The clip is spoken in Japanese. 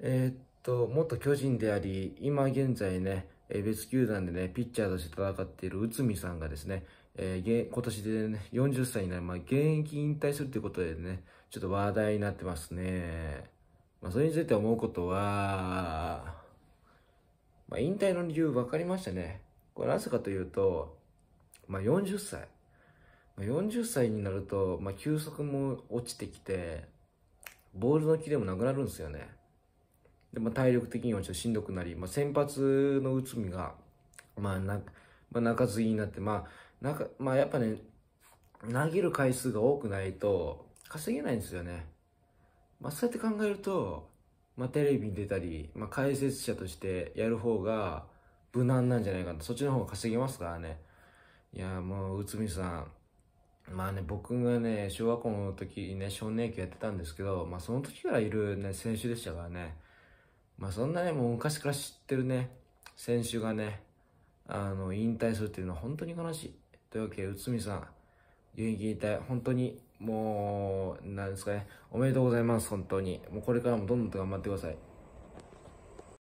えー、っと、元巨人であり、今現在ね、別球団でね、ピッチャーとして戦っている内海さんがですね、えー、今年でね、40歳になる、まあ、現役引退するということでね、ちょっと話題になってますね。まあ、それについて思うことは、まあ、引退の理由分かりましたね。これなぜかというと、まあ、40歳。まあ、40歳になると、まあ、球速も落ちてきて、ボールのキレもなくなるんですよね。で、まあ、体力的にはちょっとしんどくなり、まあ、先発の内海が、まあ、な、まあ、中継ぎになって、まあ、なんか、まあ、やっぱね、投げる回数が多くないと、稼げないんですよね。まあ、そうやって考えると、まあ、テレビに出たり、まあ、解説者としてやる方が、無難なんじゃないかと。そっちの方が稼げますからね。いや、もう、内海さん。まあね、僕がね、小学校の時ね、少年野球やってたんですけど、まあその時からいるね、選手でしたからね。まあそんなね、もう昔から知ってるね、選手がね、あの、引退するっていうのは本当に悲しい。というわけで、内海さん、現役引退、本当に、もう、なんですかね、おめでとうございます、本当に。もうこれからもどんどん頑張ってください。